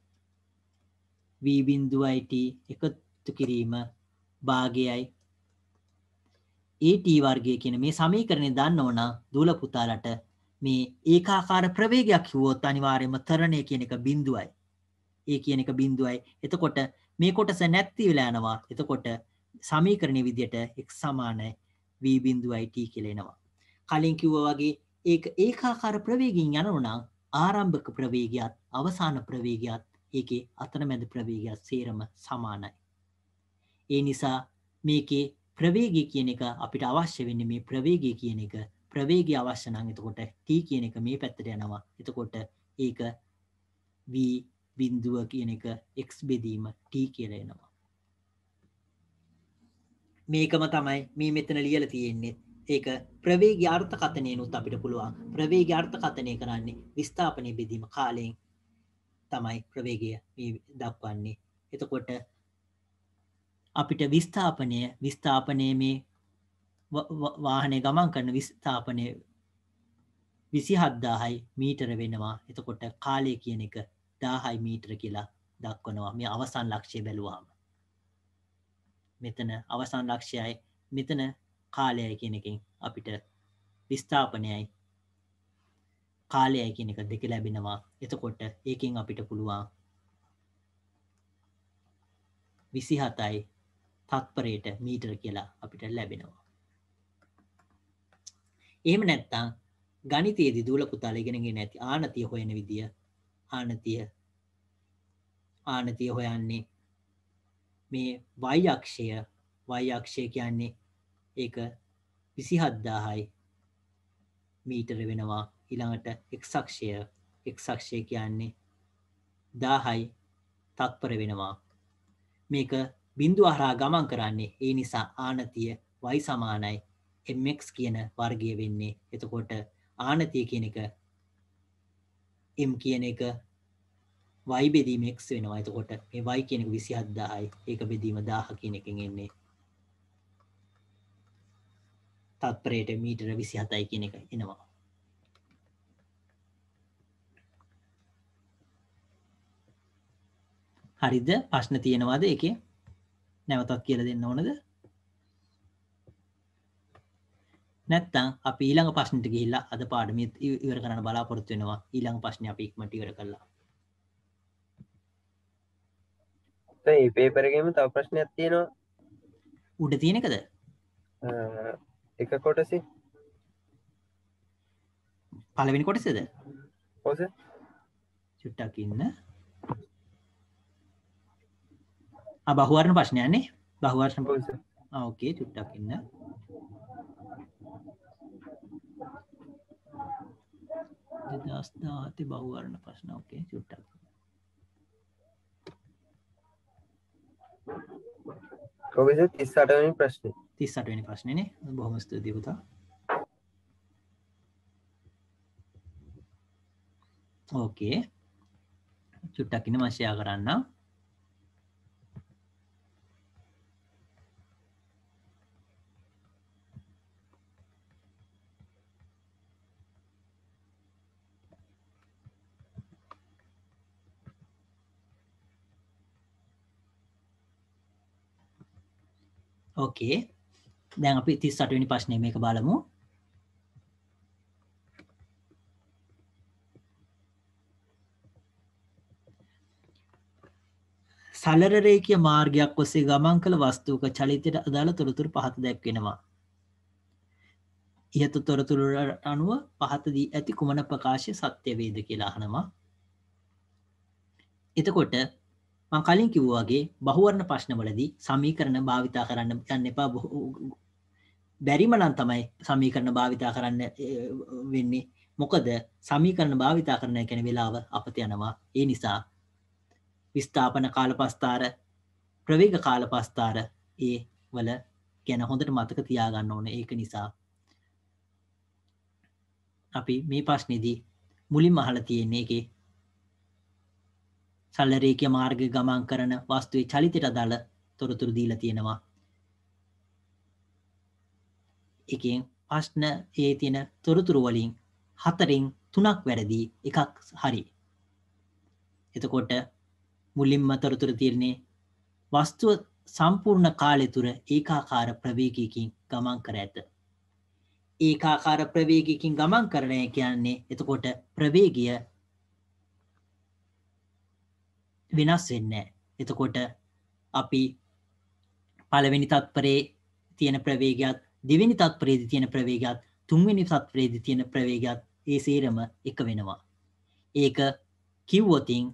වීබින්දුවයිට එකතු කිරීම භාගයයි ඒට වර්ගය කියන මේ සමීකරණය දන්න ඕන දූල පුතාලට මේ ඒකාකාර ප්‍රවේගයක් හිවුවොත් අනිවාර්යයෙන්ම තරණය කියන එක බිඳුවයි. ඒ කියන එක බිඳුවයි. එතකොට මේ කොටස නැති වෙලා යනවා. එතකොට සමීකරණයේ විදියට x v බිඳුවයි t කියලා එනවා. කලින් කිව්වා වගේ ඒක ඒකාකාර ප්‍රවේගයෙන් යනවා ආරම්භක ප්‍රවේගයත් අවසාන ප්‍රවේගයත් ඒකේ අතරමැද ප්‍රවේගයත් සේරම සමානයි. ඒ නිසා මේකේ ප්‍රවේගය කියන එක අපිට අවශ්‍ය වෙන්නේ මේ ප්‍රවේගය කියන එක ප්‍රවේගය අවශ්‍ය නම් එතකොට t කියන එක මේ පැත්තට යනවා. එතකොට ඒක v බිඳුව කියන එක x බෙදීම t කියලා එනවා. මේකම තමයි මේ මෙතන ලියලා තියෙන්නේ. ඒක ප්‍රවේගය අර්ථකථනයනුත් අපිට පුළුවන්. ප්‍රවේගය අර්ථකථනය කරන්නේ විස්ථාපනයේ බෙදීම කාලයෙන් තමයි ප්‍රවේගය මේ දක්වන්නේ. එතකොට අපිට විස්ථාපනය විස්ථාපනයේ මේ වාහනය ගමන් කරන විස්ථාපනය විසිහත්දාහයි මීටර වෙනවා එතකොට කාලය කියන එක දාහයි මීටර කියලා දක්වනවා මේ අවසන් ලක්ෂය බැලුවාම මෙතන අවසන් ලක්ෂයයි මෙතන කාලයයි කියන එකින් අපිට විස්ථාපනයයි කාලයයි කියන එක දෙක ලැබෙනවා එතකොට ඒකෙන් අපිට පුළුවන් විසිහතයි තත්පරයට මීටර කියලා අපිට ලැබෙනවා එහෙම නැත්තම් ගණිතයේදී දූල පුතාල ඉගෙන ගන්නේ නැති ආනතිය හොයන විදිය ආනතිය ආනතිය හොයන්නේ මේ y අක්ෂය y අක්ෂය කියන්නේ ඒක 27000යි මීටර වෙනවා ඊළඟට x අක්ෂය x අක්ෂය කියන්නේ 1000යි තත්පර වෙනවා මේක බිඳුව හරහා ගමන් කරන්නේ ඒ නිසා ආනතිය y සමානයි MX කියන වර්ගය වෙන්නේ එතකොට ආනතිය කියන එක M කියන එක y බෙදීම x වෙනවා. එතකොට මේ y කියන එක 27000යි. ඒක බෙදීම 1000 කියන එකෙන් එන්නේ. තත්පරයට මීටර 27යි කියන එක එනවා. හරිද? ප්‍රශ්න තියෙනවද ඒකේ? නැවතත් කියලා දෙන්න ඕනද? නැත්තම් අපි ඊළඟ ප්‍රශ්නට ගිහිල්ලා අද පාඩම ඉවර කරන්න බලාපොරොත්තු වෙනවා ඊළඟ ප්‍රශ්නේ අපි ඉක්මනට ඉවර කළා. මේ පේපර් එකේම තව ප්‍රශ්නයක් තියෙනවා. උඩ තියෙන එකද? එක කොටසේ. පළවෙනි කොටසේද? ඔව් සර්. චුට්ටක් ඉන්න. ආ බහුවර්ණ ප්‍රශ්නයනේ. බහුවර්ණ ප්‍රශ්න. ආ ඕකේ චුට්ටක් ඉන්න. දෙදස් දාතේ බෞවරණ ප්‍රශ්න ඕකේ චුට්ටක් ප්‍රොෆෙසර් 38 වෙනි ප්‍රශ්නේ 38 වෙනි ප්‍රශ්නේනේ බොහොම ස්තුතියි පුතා ඕකේ චුට්ටක් ඉන්න මම ෂෙයා කරන්නම් ඕකේ දැන් අපි තිස් අටවෙනි ප්‍රශ්නය මේක බලමු සලර රේඛීය මාර්ගයක් ඔස්සේ ගමන් කළ වස්තුවක චලිතයට අදාළ තොරතුරු පහත දැක්වෙනවා. ඉහත තොරතුරු අනුව පහත දී ඇති කුමන ප්‍රකාශය සත්‍ය වේද කියලා අහනවා. එතකොට මං කලින් කිව්වාගේ බහුවරණ ප්‍රශ්නවලදී සමීකරණ භාවිතා කරන්න යන්න එපා බැරිමනන් තමයි සමීකරණ භාවිතා කරන්න වෙන්නේ මොකද සමීකරණ භාවිතා කරන කැන වෙලාව අපත යනවා ඒ නිසා විස්ථාපන කාලපස්ථාර ප්‍රවේග කාලපස්ථාර ඒ වල ගැන හොඳට මතක තියාගන්න ඕන ඒක නිසා අපි මේ ප්‍රශ්නෙදී මුලින් මහල තියෙන්නේ එකේ සල්ලරේකය මාර්ග ගමන් කරන වස්තුවේ චලිතයට අදාළ තොරතුරු දීලා තියෙනවා. එකෙන් ප්‍රශ්න ඒ තියෙන තොරතුරු වලින් හතරින් තුනක් වැරදි එකක් හරි. එතකොට මුලින්ම තොරතුරු තියෙන්නේ වස්තුව සම්පූර්ණ කාලය තුර ඒකාකාර ප්‍රවේගයකින් ගමන් කර ඇත. ඒකාකාර ප්‍රවේගයකින් ගමන් කරණය කියන්නේ එතකොට ප්‍රවේගය වෙනස් වෙන්න එතකොට අපි පළවෙනි තත්පරේ තියෙන ප්‍රවේගත් දෙවෙනි තත්පරේදි තියෙන ප්‍රවේගත් තුන්වෙනි තත්පරේදි තියෙන ප්‍රවේගත් ඒ සේරම එක වෙනවා ඒක කිව්වොතින්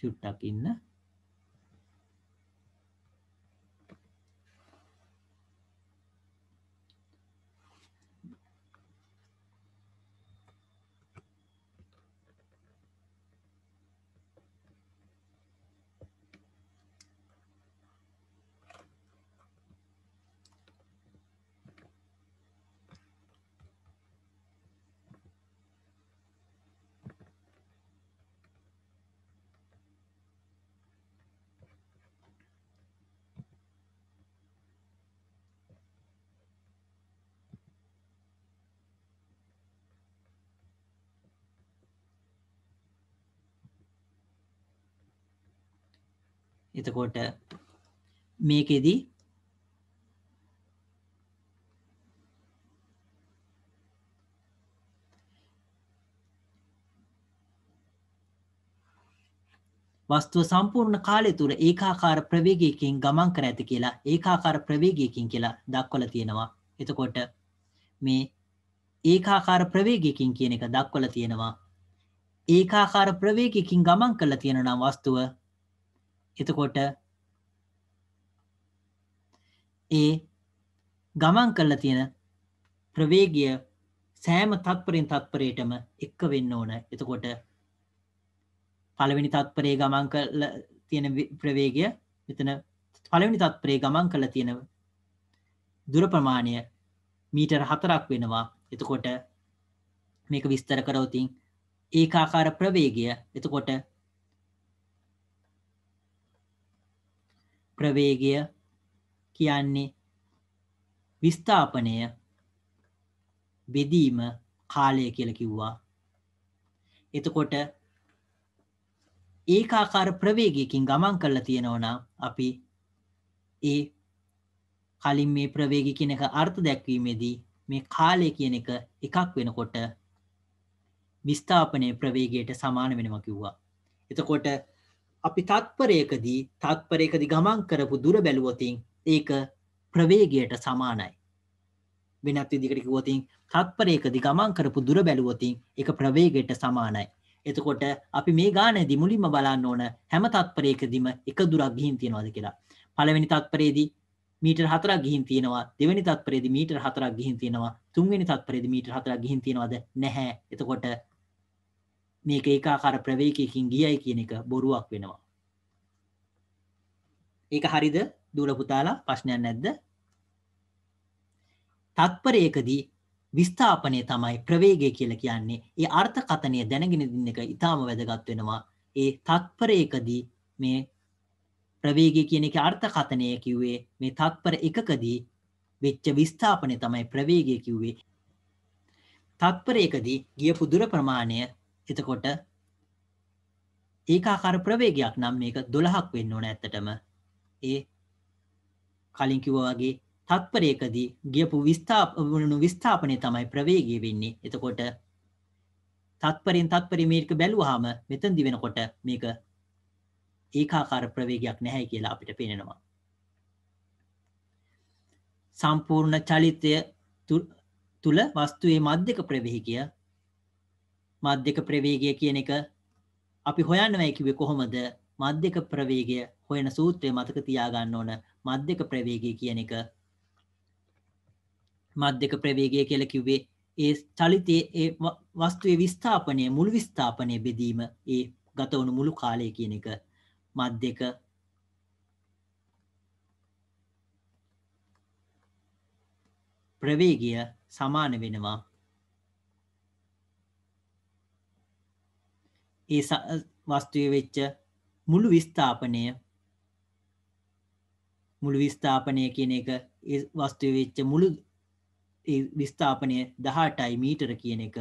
චුට්ටක් ඉන්න එතකොට මේකෙදි වස්තුව සම්පූර්ණ කාලය තුර ඒකාකාර ප්‍රවේගයකින් ගමන් කර ඇති කියලා ඒකාකාර ප්‍රවේගයකින් කියලා දක්වලා තියෙනවා. එතකොට මේ ඒකාකාර ප්‍රවේගයකින් කියන එක දක්වලා තියෙනවා. ඒකාකාර ප්‍රවේගයකින් ගමන් කරලා තියෙනවා නම් වස්තුව එතකොට ඒ ගමන් කරලා තියෙන ප්‍රවේගය සෑම තත්පරෙන් තත්පරයටම එක්ක වෙන්න ඕන. එතකොට පළවෙනි තත්පරේ ගමන් කරලා තියෙන ප්‍රවේගය මෙතන පළවෙනි තත්පරේ ගමන් කරලා තියෙන දුර ප්‍රමාණය මීටර 4ක් වෙනවා. එතකොට මේක විස්තර කරවතින් ඒකාකාර ප්‍රවේගය. එතකොට ප්‍රවේගය කියන්නේ විස්ථාපනය බෙදීම කාලය කියලා කිව්වා. එතකොට ඒකාකාර ප්‍රවේගයකින් ගමන් කරලා තියෙනවා අපි ඒ කලින් මේ ප්‍රවේගය කියන එක අර්ථ දැක්වීමේදී මේ කාලය කියන එක එකක් වෙනකොට විස්ථාපනයේ ප්‍රවේගයට සමාන වෙනවා කිව්වා. එතකොට අපි තත්පරයකදී තත්පරයකදි ගමන් කරපු දුර බැලුවතින් ඒක ප්‍රවේගයට සමානයි. වෙනත් විදිකරකිවතින් තත්පරයකදි ගමන් කරපු දුර බැලුවතින් එක ප්‍රවේගයට සමානයි. එතකොට අපි මේ ගානැදි මුලින්ම බලන්න ඕන හැම තත්පරයකදිම එක දුරක් ගිහින් තියෙනවාද කියලා. පළවෙනි තත්පරේදී මීටර් හතරක් ගිහින් තියෙනවා. දෙවෙනි තත්පරේදී මීටර් හතරක් ගිහින් තියෙනවා. තුන්වෙනි තත්පරේදී මීටර් හතරක් ගිහින් තියෙනවද? නැහැ. එතකොට මේක ඒකාකාර ප්‍රවේගයකින් ගියයි කියන එක බොරුවක් වෙනවා. ඒක හරිද දූල පුතාලා ප්‍රශ්නයක් නැද්ද? තත්පරයකදී විස්ථාපනය තමයි ප්‍රවේගය කියලා කියන්නේ. ඒ අර්ථකථනය දැනගෙන ඉන්න එක ඊටාම වැදගත් වෙනවා. ඒ තත්පරයකදී මේ ප්‍රවේගය කියන එක අර්ථකථනය කිව්වේ මේ තත්පර එකකදී වෙච්ච විස්ථාපනය තමයි ප්‍රවේගය කිව්වේ. තත්පරයකදී ගියපු දුර ප්‍රමාණය එතකොට ඒකාකාර ප්‍රවේගයක් නම් මේක 12ක් වෙන්න ඕන ඇත්තටම. ඒ කලින් කිව්වා වගේ තත්පරයකදී ගියපු විස්ථාපන විස්ථාපනය තමයි ප්‍රවේගය වෙන්නේ. එතකොට තත්පරෙන් තත්පරය මේක බැලුවාම මෙතනදි වෙනකොට මේක ඒකාකාර ප්‍රවේගයක් නැහැ කියලා අපිට පේනවා. සම්පූර්ණ චලිතය තුල වස්තුවේ මධ්‍යක ප්‍රවේගය මධ්‍යක ප්‍රවේගය කියන එක අපි හොයන්නවයි කිව්වේ කොහොමද මධ්‍යක ප්‍රවේගය හොයන සූත්‍රය මතක තියාගන්න ඕන මධ්‍යක ප්‍රවේගය කියන එක මධ්‍යක ප්‍රවේගය කියලා කිව්වේ ඒ චලිතයේ ඒ වස්තුවේ විස්ථාපනය මුළු විස්ථාපනය බෙදීම ඒ ගතවුණු මුළු කාලය කියන එක මධ්‍යක ප්‍රවේගය සමාන වෙනවා ඒ වස්තුවේ වෙච්ච මුළු විස්ථාපනය මුළු විස්ථාපනය කියන එක ඒ වස්තුවේ වෙච්ච මුළු ඒ විස්ථාපනය 18යි මීටර කියන එක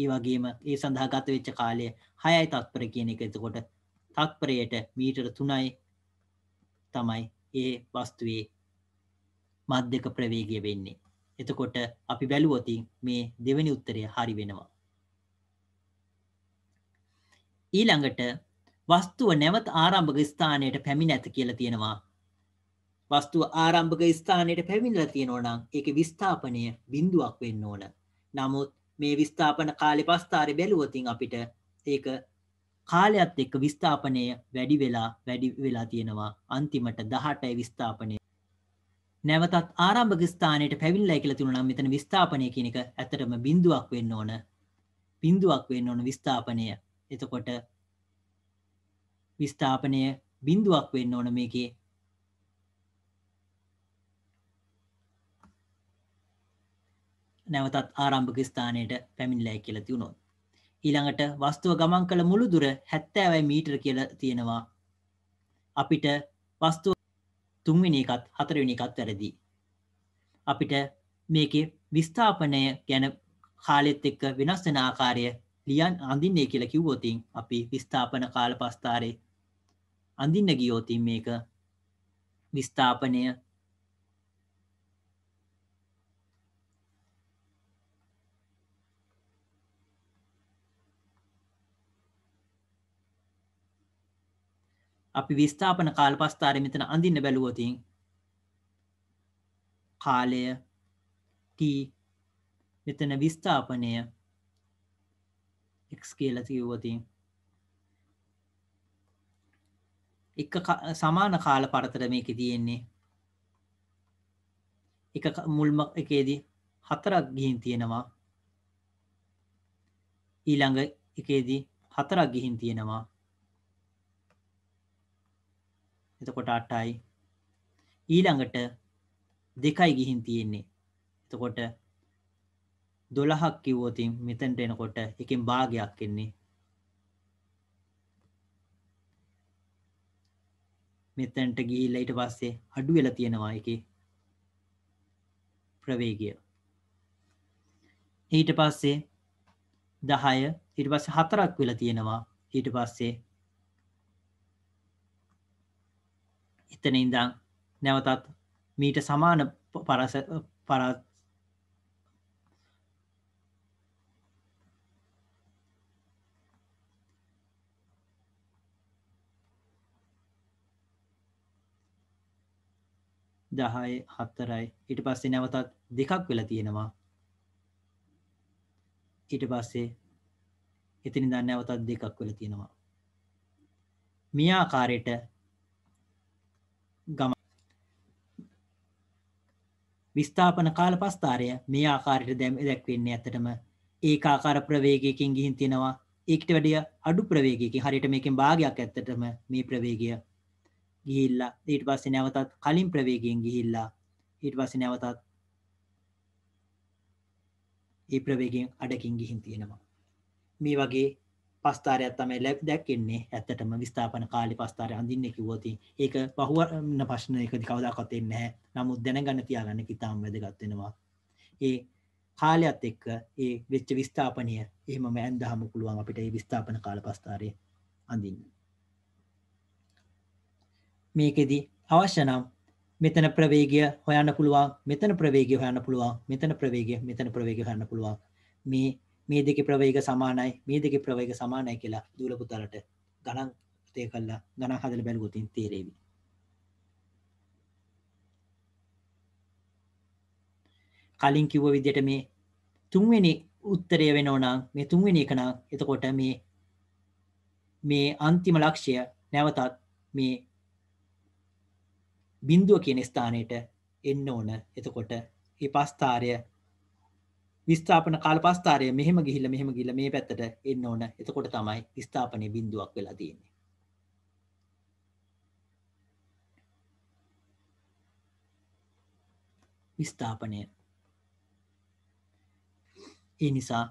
ඒ වගේම ඒ සඳහා ගත වෙච්ච කාලය 6යි තත්පර කියන එක එතකොට තත්පරයට මීටර 3යි තමයි ඒ වස්තුවේ මධ්‍යක ප්‍රවේගය වෙන්නේ. එතකොට අපි බැලුවොතින් මේ දෙවැනි උත්තරය හරි වෙනවා. ඊළඟට වස්තුව නැවත ආරම්භක ස්ථානයට පැමිණ ඇත කියලා තියෙනවා. වස්තුව ආරම්භක ස්ථානයට පැමිණලා තියෙනවා නම් ඒකේ විස්ථාපනය බිඳුවක් වෙන්න ඕන. නමුත් මේ විස්ථාපන කාලේ පස්තරේ බැලුවොතින් අපිට ඒක කාලයත් එක්ක විස්ථාපනය වැඩි වෙලා වැඩි වෙලා තියෙනවා. අන්තිමට 18යි විස්ථාපනය. නැවතත් ආරම්භක ස්ථානයට පැමිණලා කියලා තියුණා නම් මෙතන විස්ථාපනය කියන එක ඇත්තටම බිඳුවක් වෙන්න ඕන. බිඳුවක් වෙන්න ඕන විස්ථාපනය. එතකොට විස්ථාපනය බිින්දුවක් වෙන්න ඕන මේකේ නැවතත් ආරම්භක ස්ථානයට පැමිණිලෑ කියලා තිවුණොත්. ඊළඟට වස්තුව ගමන් කළ මුළු දුර හැත්තෑවයි මීටර කියලා තියෙනවා අපිට වස්තුව තුන්වෙනි එකත් හතරවෙනි එකත් වැරදි. අපිට මේකේ විස්ථාපනය ගැන කාලෙත් එක්ක වෙනස් වෙන ආකාරය ලියන් අඳින්නේ කියලා කිව්වොතින් අපි විස්ථාපන කාල පස්ථාරේ අඳින්න ගියෝතින් මේක විස්ථාපනය අපි විස්ථාපන කාල පස්ථාරය මෙතන අඳින්න බැලුවතින් කාලය ට මෙතන විස්ථාපනය එක්ස් කියල කිව්වතින් එක සමාන කාල පරතර මේක තියෙන්නේ එක මුල්ම එකේදී හතරක් ගිහින් තියෙනවා ඊළඟ එකේදී හතරක් ගිහින් තියෙනවා එතකොට අටයි ඊළඟට දෙකයි ගිහින් තියෙන්නේ එතකොට 12ක් කිව්වොතින් මෙතනට එනකොට එකෙන් භාගයක් එන්නේ මෙතනට ගිහිල්ලා ඊට පස්සේ අඩු වෙලා තියෙනවා එකේ ප්‍රවේගය ඊට පස්සේ 10 ඊට පස්සේ හතරක් වෙලා තියෙනවා ඊට පස්සේ එතන ඉඳන් නැවතත් මීට සමාන පරස දහයි හත්තරයි ඊට පස්සේ නැවතත් දෙකක් වෙලා තියෙනවා ඊට පස්සේ එතිනි දන්න නැවතත් දෙකක් වෙලා තියෙනවා මියාකාරයට ගම විස්ථාපන කාල පස්ථාරය මේ ආකාරයට දැම දැක්වෙන්නේ ඇතටම ඒකාකාර ප්‍රවේගයකින් ගිහින් තියෙනවා ඒකට වැඩිය අඩු ප්‍රවේගයකින් හරියට මේකෙන් භාගයක් ඇත්තටම මේ ප්‍රවේගය ගිහිල්ලා ඊට පස්සේ නැවතත් කලින් ප්‍රවේගයෙන් ගිහිල්ලා ඊට පස්සේ නැවතත් ඒ ප්‍රවේගයෙන් අඩකින් ගිහින් තියෙනවා මේ වගේ පස්ථාරයක් තමයි ලැබ් දැක්කෙන්නේ ඇත්තටම විස්ථාපන කාලි පස්ථාරය හඳින්න කිවෝති ඒක පහුවරන්න ප්‍රශ්න එකදි කවදක්වත් එන්නේ නමුත් දැනගන්න තියාගන්න ඉතාම් වැදගත්වෙනවා ඒ කාලයක්ත් එක්ක ඒ වෙච්ච විස්ථාපනය එහෙම ඇන්දහම පුළුවන් අපිට ඒ විස්ථාපන කාල පස්ථාරය අඳින්න මේකෙදී අවශ්‍ය නම් මෙතන ප්‍රවේගය හොයන්න පුළුවන් මෙතන ප්‍රවේගය හොයන්න පුළුවන් මෙතන ප්‍රවේගය මෙතන ප්‍රවේගය හොයන්න පුළුවන් මේ මේ දෙකේ ප්‍රවේග සමානයි මේ දෙකේ ප්‍රවේග සමානයි කියලා දූල පුතාලට ගණන් තේ කළා ගණන් හදලා බැලුවොත් තේරෙවි කලින් කිව්ව විදිහට මේ තුන්වෙනි උත්තරය වෙනෝ නම් මේ තුන්වෙනි එක නම් එතකොට මේ මේ අන්තිම ලක්ෂ්‍ය නැවතත් මේ බින්දුව කියන ස්ථානයට එන්න ඕන එතකොට ඒ පස්ථාරය විස්ථාපන කාල පස්ථාරය මෙහෙම ගිහිල්ල මෙහෙම ගිල මේ පැත්තට එන්න ඕන එතකොට තමයි ස්ථාපනය බින්දුවක් වෙලා තියෙන්නේ විස්ථාපනය ඒ නිසා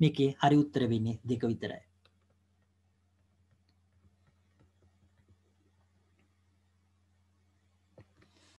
මේකේ හරි උත්තර වෙන්නේ දෙක විතරයි